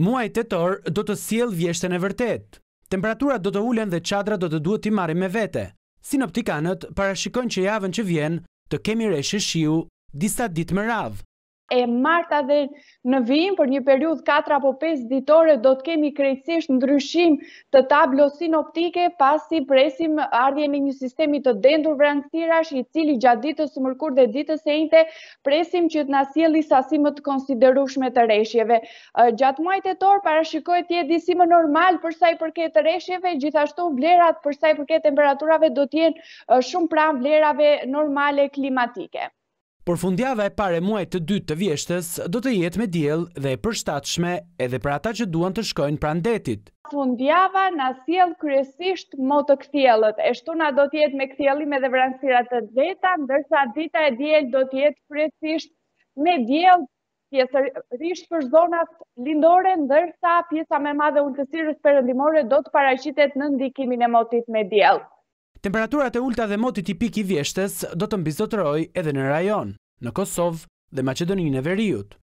Muaj të do të siel vjeshtën e vërtet. Temperaturat do të ulen dhe qadra do të duhet t'i marim me vete. Sinoptikanët parashikon që javën që vjen të kemi reshë shiu disa dit më ravë e marta dhe në vijim, për një periud 4 apo 5 ditore do të kemi krejtësisht ndryshim të tablosin sinoptike pas si presim ardhje në një sistemi të dendur vrëndësirash i cili gjatë ditës mërkur dhe ditës e njëte presim që të nësjeli sasimët konsiderushme të reshjeve. Gjatë muajt e torë parashikoj tje disime normal përsa i përket të reshjeve, gjithashtu vlerat përsa i përket temperaturave do tjenë shumë pram vlerave normale klimatike. Por fundjava e pare muaj të dytë të vjeshtës do të jetë me djelë dhe e përstatëshme edhe për ata që duan të shkojnë pra ndetit. Fundjava në thjelë kryesisht më të këthjelët, e shtuna do të jetë me këthjelim edhe vranësirat të djeta, ndërsa dita e djelë do të jetë kryesisht me djelë pjesërisht për zonat lindore, ndërsa pjesa me madhe unë të sirës përëndimore do të paraqitet në ndikimin e motit me djelë temperaturat e ulta dhe moti tipik i vjeshtes do të mbizotëroj edhe në rajon, në Kosovë dhe Macedoninë e Veriut.